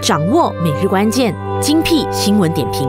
掌握每日关键精辟新闻点评，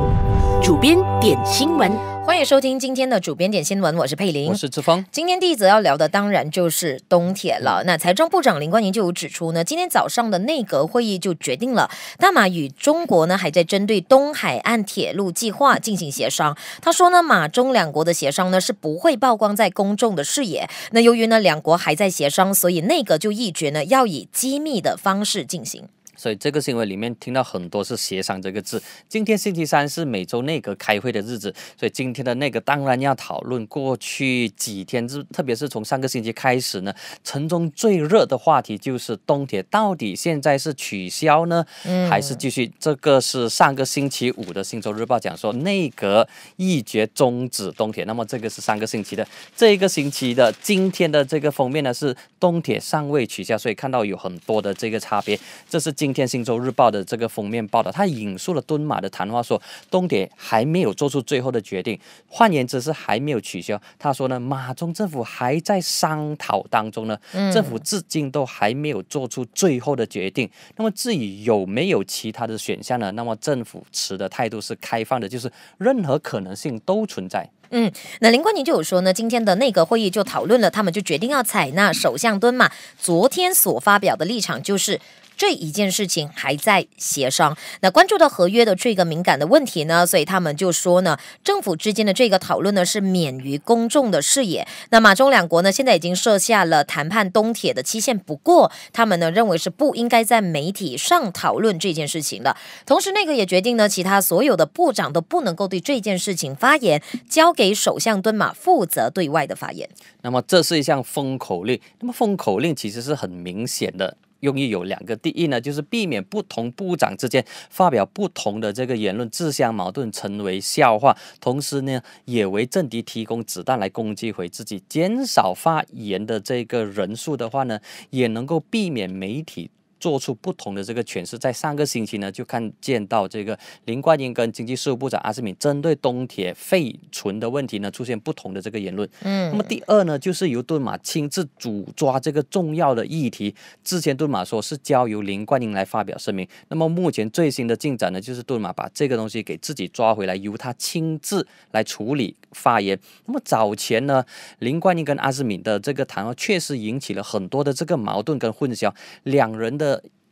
主编点新闻，欢迎收听今天的主编点新闻，我是佩玲，我是志峰。今天第一则要聊的当然就是东铁了。那财政部长林冠英就有指出呢，今天早上的内阁会议就决定了，大马与中国呢还在针对东海岸铁路计划进行协商。他说呢，马中两国的协商呢是不会曝光在公众的视野。那由于呢两国还在协商，所以内阁就议决呢要以机密的方式进行。所以这个新闻里面听到很多是协商这个字。今天星期三是每周内阁开会的日子，所以今天的内阁当然要讨论过去几天，是特别是从上个星期开始呢，城中最热的话题就是东铁到底现在是取消呢，还是继续？这个是上个星期五的《新洲日报》讲说内阁一决终止东铁，那么这个是上个星期的，这个星期的今天的这个封面呢是东铁尚未取消，所以看到有很多的这个差别，这是。今天《星洲日报》的这个封面报道，他引述了敦马的谈话，说东铁还没有做出最后的决定，换言之是还没有取消。他说呢，马中政府还在商讨当中呢，政府至今都还没有做出最后的决定。那么至于有没有其他的选项呢？那么政府持的态度是开放的，就是任何可能性都存在。嗯，那林冠宁就有说呢，今天的内阁会议就讨论了，他们就决定要采纳首相敦马昨天所发表的立场，就是。这一件事情还在协商。那关注到合约的这个敏感的问题呢，所以他们就说呢，政府之间的这个讨论呢是免于公众的视野。那马中两国呢现在已经设下了谈判东铁的期限，不过他们呢认为是不应该在媒体上讨论这件事情的。同时，那个也决定呢，其他所有的部长都不能够对这件事情发言，交给首相敦马负责对外的发言。那么这是一项封口令。那么封口令其实是很明显的。用意有两个，第一呢，就是避免不同部长之间发表不同的这个言论自相矛盾，成为笑话；同时呢，也为政敌提供子弹来攻击回自己。减少发言的这个人数的话呢，也能够避免媒体。做出不同的这个诠释，在上个星期呢，就看见到这个林冠英跟经济事务部长阿斯敏针对东铁废存的问题呢，出现不同的这个言论。嗯，那么第二呢，就是由敦马亲自主抓这个重要的议题。之前敦马说是交由林冠英来发表声明，那么目前最新的进展呢，就是敦马把这个东西给自己抓回来，由他亲自来处理发言。那么早前呢，林冠英跟阿斯敏的这个谈话确实引起了很多的这个矛盾跟混淆，两人的。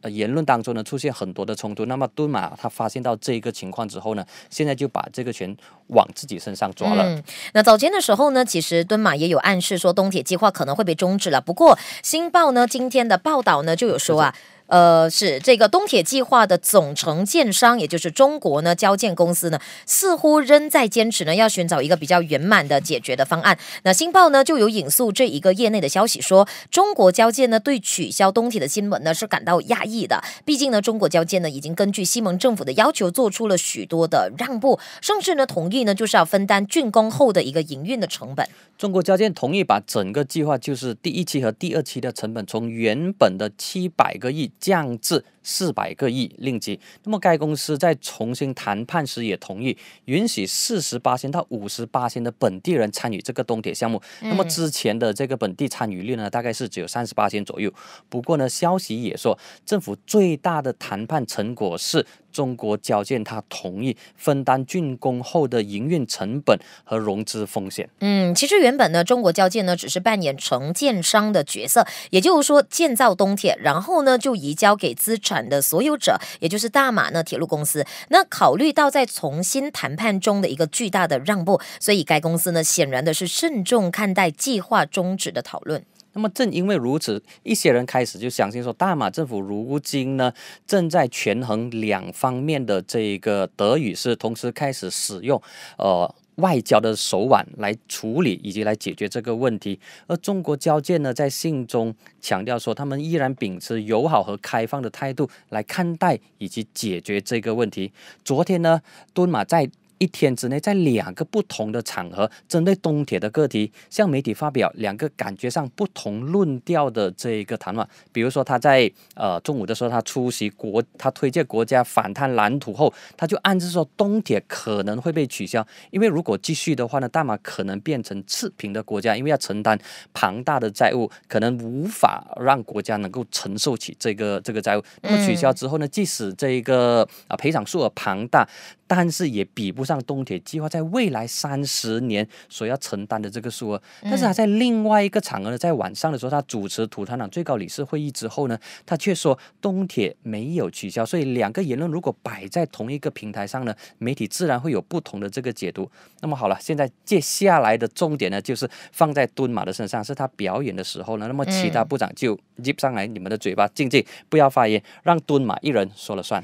言论当中呢，出现很多的冲突。那么，蹲马他发现到这一个情况之后呢，现在就把这个权往自己身上抓了。嗯，那早前的时候呢，其实敦马也有暗示说，东铁计划可能会被终止了。不过，新报呢今天的报道呢就有说啊。呃，是这个东铁计划的总承建商，也就是中国呢交建公司呢，似乎仍在坚持呢，要寻找一个比较圆满的解决的方案。那新报呢就有引述这一个业内的消息说，中国交建呢对取消东铁的新闻呢是感到讶异的，毕竟呢中国交建呢已经根据西蒙政府的要求做出了许多的让步，甚至呢同意呢就是要分担竣工后的一个营运的成本。中国交建同意把整个计划就是第一期和第二期的成本从原本的七百个亿。降至。四百个亿令吉。那么该公司在重新谈判时也同意允许四十八千到五十八千的本地人参与这个东铁项目。那么之前的这个本地参与率呢，大概是只有三十八千左右。不过呢，消息也说，政府最大的谈判成果是中国交建，他同意分担竣工后的营运成本和融资风险。嗯，其实原本呢，中国交建呢只是扮演承建商的角色，也就是说建造东铁，然后呢就移交给资产。的所有者，也就是大马呢铁路公司，那考虑到在重新谈判中的一个巨大的让步，所以该公司呢显然的是慎重看待计划终止的讨论。那么正因为如此，一些人开始就相信说，大马政府如今呢正在权衡两方面的这个德语是同时开始使用，呃。外交的手腕来处理以及来解决这个问题，而中国交建呢，在信中强调说，他们依然秉持友好和开放的态度来看待以及解决这个问题。昨天呢，敦马在。一天之内，在两个不同的场合，针对东铁的课题，向媒体发表两个感觉上不同论调的这一个谈话。比如说，他在呃中午的时候，他出席国，他推荐国家反贪蓝图后，他就暗示说东铁可能会被取消，因为如果继续的话呢，大马可能变成次贫的国家，因为要承担庞大的债务，可能无法让国家能够承受起这个这个债务。那么取消之后呢，即使这一个啊赔偿数额庞大。但是也比不上东铁计划在未来三十年所要承担的这个数额。但是他在另外一个场合呢，在晚上的时候，他主持土团党最高理事会议之后呢，他却说东铁没有取消。所以两个言论如果摆在同一个平台上呢，媒体自然会有不同的这个解读。那么好了，现在接下来的重点呢，就是放在敦马的身上，是他表演的时候呢，那么其他部长就。接上来，你们的嘴巴静静，不要发言，让蹲马一人说了算。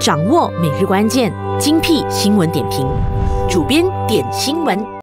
掌握每日关键，精辟新闻点评，主编点新闻。